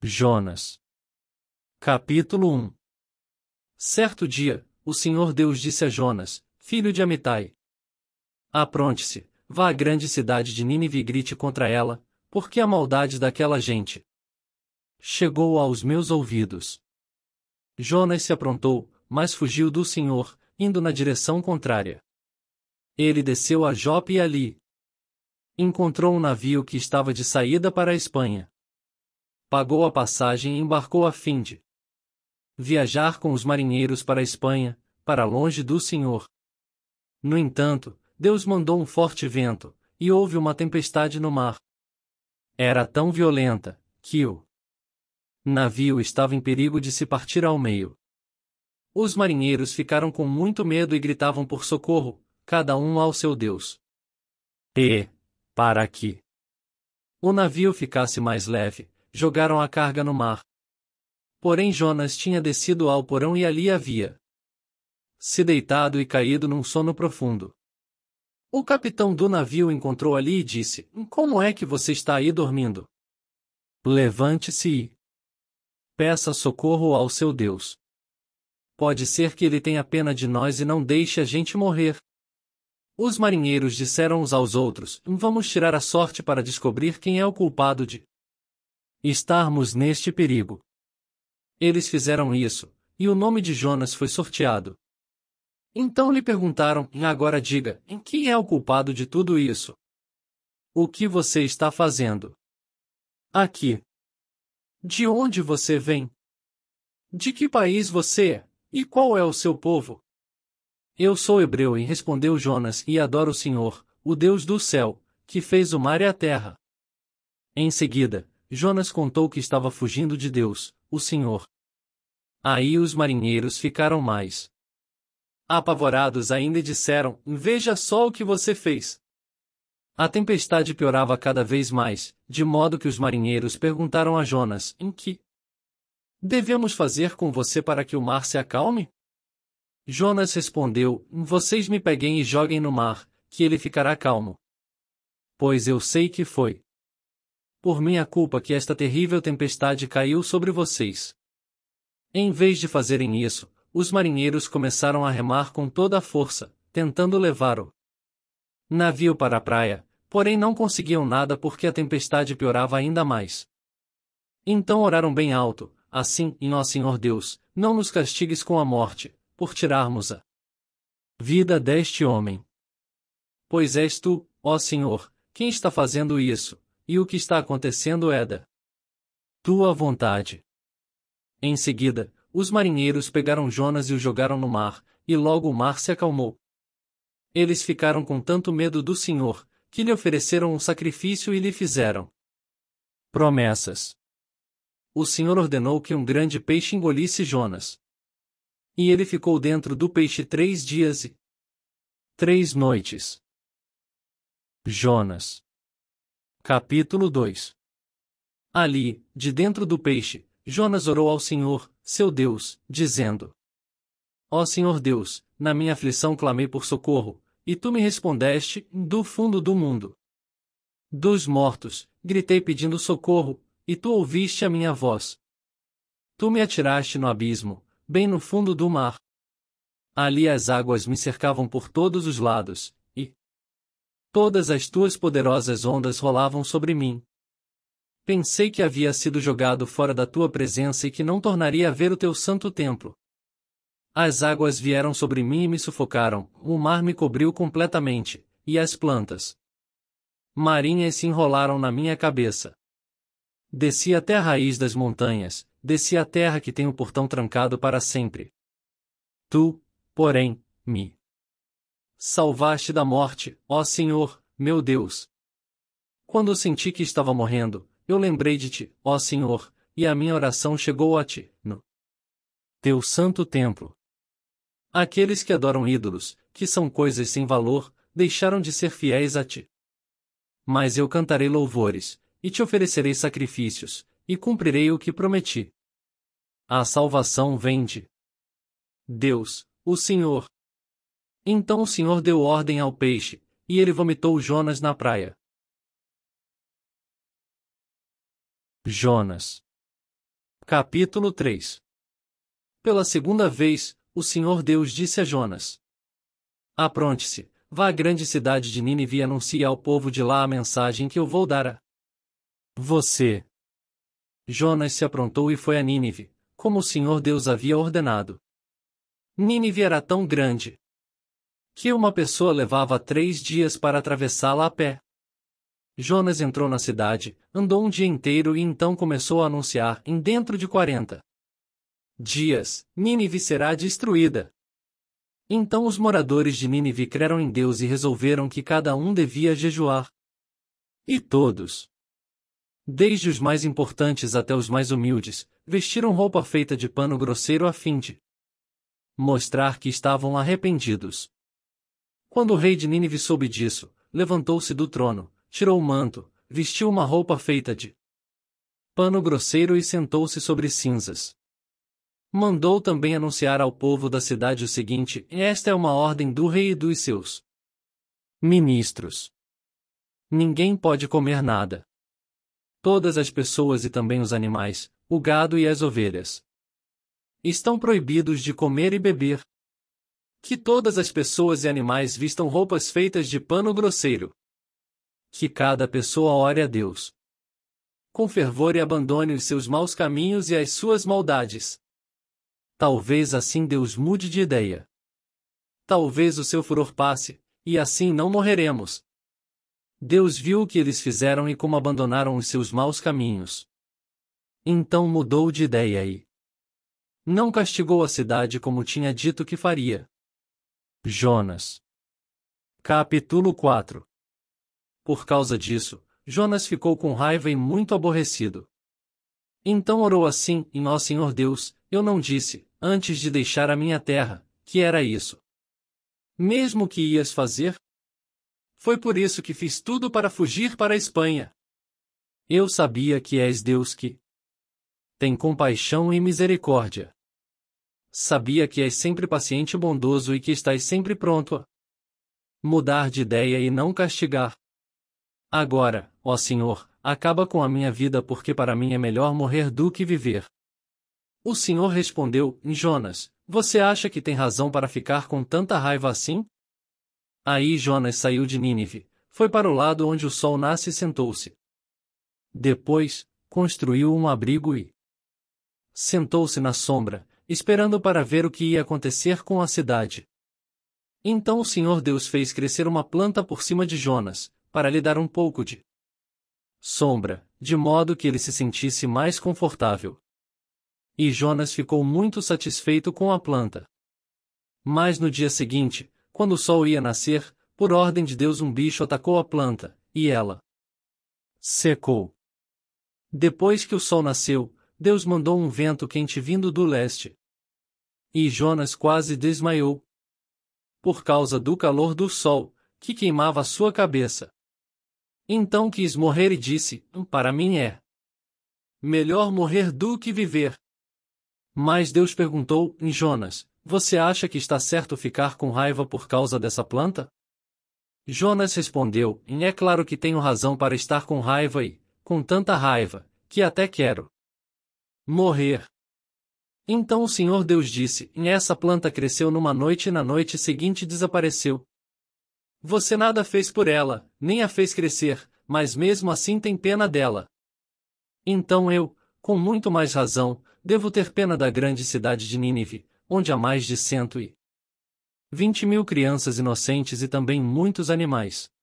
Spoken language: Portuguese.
Jonas. Capítulo 1 Certo dia, o Senhor Deus disse a Jonas, filho de Amitai: Apronte-se, vá à grande cidade de Nínive e grite contra ela, porque a maldade daquela gente chegou aos meus ouvidos. Jonas se aprontou, mas fugiu do Senhor, indo na direção contrária. Ele desceu a Jope e ali encontrou um navio que estava de saída para a Espanha pagou a passagem e embarcou a fim de viajar com os marinheiros para a Espanha, para longe do Senhor. No entanto, Deus mandou um forte vento, e houve uma tempestade no mar. Era tão violenta, que o navio estava em perigo de se partir ao meio. Os marinheiros ficaram com muito medo e gritavam por socorro, cada um ao seu Deus. E, para que o navio ficasse mais leve, jogaram a carga no mar. Porém Jonas tinha descido ao porão e ali havia se deitado e caído num sono profundo. O capitão do navio encontrou ali e disse: Como é que você está aí dormindo? Levante-se e peça socorro ao seu Deus. Pode ser que ele tenha pena de nós e não deixe a gente morrer. Os marinheiros disseram uns aos outros: Vamos tirar a sorte para descobrir quem é o culpado de estarmos neste perigo. Eles fizeram isso, e o nome de Jonas foi sorteado. Então lhe perguntaram: agora diga, em quem é o culpado de tudo isso? O que você está fazendo? Aqui. De onde você vem? De que país você é? E qual é o seu povo? Eu sou hebreu, e respondeu Jonas, e adoro o Senhor, o Deus do céu, que fez o mar e a terra. Em seguida, Jonas contou que estava fugindo de Deus, o Senhor. Aí os marinheiros ficaram mais apavorados ainda e disseram: Veja só o que você fez. A tempestade piorava cada vez mais, de modo que os marinheiros perguntaram a Jonas: Em que devemos fazer com você para que o mar se acalme? Jonas respondeu: Vocês me peguem e joguem no mar, que ele ficará calmo. Pois eu sei que foi por minha culpa que esta terrível tempestade caiu sobre vocês. Em vez de fazerem isso, os marinheiros começaram a remar com toda a força, tentando levar o navio para a praia, porém não conseguiam nada porque a tempestade piorava ainda mais. Então oraram bem alto, assim, em ó Senhor Deus, não nos castigues com a morte, por tirarmos a vida deste homem. Pois és tu, ó Senhor, quem está fazendo isso, e o que está acontecendo é da tua vontade. Em seguida, os marinheiros pegaram Jonas e o jogaram no mar, e logo o mar se acalmou. Eles ficaram com tanto medo do Senhor, que lhe ofereceram um sacrifício e lhe fizeram promessas. O Senhor ordenou que um grande peixe engolisse Jonas. E ele ficou dentro do peixe três dias e três noites. Jonas Capítulo 2 Ali, de dentro do peixe, Jonas orou ao Senhor, seu Deus, dizendo: Ó Senhor Deus, na minha aflição clamei por socorro, e tu me respondeste, do fundo do mundo. Dos mortos, gritei pedindo socorro, e tu ouviste a minha voz. Tu me atiraste no abismo, bem no fundo do mar. Ali as águas me cercavam por todos os lados, Todas as tuas poderosas ondas rolavam sobre mim. Pensei que havia sido jogado fora da tua presença e que não tornaria a ver o teu santo templo. As águas vieram sobre mim e me sufocaram, o mar me cobriu completamente, e as plantas marinhas se enrolaram na minha cabeça. Desci até a raiz das montanhas, desci a terra que tem o portão trancado para sempre. Tu, porém, me salvaste da morte, ó Senhor, meu Deus. Quando senti que estava morrendo, eu lembrei de ti, ó Senhor, e a minha oração chegou a ti, no teu santo templo. Aqueles que adoram ídolos, que são coisas sem valor, deixaram de ser fiéis a ti. Mas eu cantarei louvores, e te oferecerei sacrifícios, e cumprirei o que prometi. A salvação vem de Deus, o Senhor. Então o Senhor deu ordem ao peixe, e ele vomitou Jonas na praia. Jonas Capítulo 3 Pela segunda vez, o Senhor Deus disse a Jonas: Apronte-se, vá à grande cidade de Nínive e anuncie ao povo de lá a mensagem que eu vou dar a você. Jonas se aprontou e foi a Nínive, como o Senhor Deus havia ordenado. Nínive era tão grande, que uma pessoa levava três dias para atravessá-la a pé. Jonas entrou na cidade, andou um dia inteiro e então começou a anunciar em dentro de quarenta dias, Nínive será destruída. Então os moradores de Nínive creram em Deus e resolveram que cada um devia jejuar. E todos, desde os mais importantes até os mais humildes, vestiram roupa feita de pano grosseiro a fim de mostrar que estavam arrependidos. Quando o rei de Nínive soube disso, levantou-se do trono, tirou o manto, vestiu uma roupa feita de pano grosseiro e sentou-se sobre cinzas. Mandou também anunciar ao povo da cidade o seguinte: Esta é uma ordem do rei e dos seus ministros. Ninguém pode comer nada. Todas as pessoas e também os animais, o gado e as ovelhas, estão proibidos de comer e beber, que todas as pessoas e animais vistam roupas feitas de pano grosseiro. Que cada pessoa ore a Deus. Com fervor e abandone os seus maus caminhos e as suas maldades. Talvez assim Deus mude de ideia. Talvez o seu furor passe, e assim não morreremos. Deus viu o que eles fizeram e como abandonaram os seus maus caminhos. Então mudou de ideia e não castigou a cidade como tinha dito que faria. Jonas. Capítulo 4 Por causa disso, Jonas ficou com raiva e muito aborrecido. Então orou assim: Em ó Senhor Deus, eu não disse, antes de deixar a minha terra, que era isso. Mesmo que ias fazer? Foi por isso que fiz tudo para fugir para a Espanha. Eu sabia que és Deus que tem compaixão e misericórdia sabia que és sempre paciente e bondoso e que estás sempre pronto a mudar de ideia e não castigar. Agora, ó Senhor, acaba com a minha vida porque para mim é melhor morrer do que viver. O Senhor respondeu, Jonas, você acha que tem razão para ficar com tanta raiva assim? Aí Jonas saiu de Nínive, foi para o lado onde o sol nasce e sentou-se. Depois, construiu um abrigo e sentou-se na sombra, esperando para ver o que ia acontecer com a cidade. Então o Senhor Deus fez crescer uma planta por cima de Jonas, para lhe dar um pouco de sombra, de modo que ele se sentisse mais confortável. E Jonas ficou muito satisfeito com a planta. Mas no dia seguinte, quando o sol ia nascer, por ordem de Deus um bicho atacou a planta, e ela secou. Depois que o sol nasceu, Deus mandou um vento quente vindo do leste, e Jonas quase desmaiou. Por causa do calor do sol, que queimava sua cabeça. Então quis morrer e disse: hum, Para mim é melhor morrer do que viver. Mas Deus perguntou: Jonas, você acha que está certo ficar com raiva por causa dessa planta? Jonas respondeu: É claro que tenho razão para estar com raiva e, com tanta raiva, que até quero morrer. Então o Senhor Deus disse: E essa planta cresceu numa noite e na noite seguinte desapareceu. Você nada fez por ela, nem a fez crescer, mas mesmo assim tem pena dela. Então eu, com muito mais razão, devo ter pena da grande cidade de Nínive, onde há mais de cento e vinte mil crianças inocentes e também muitos animais.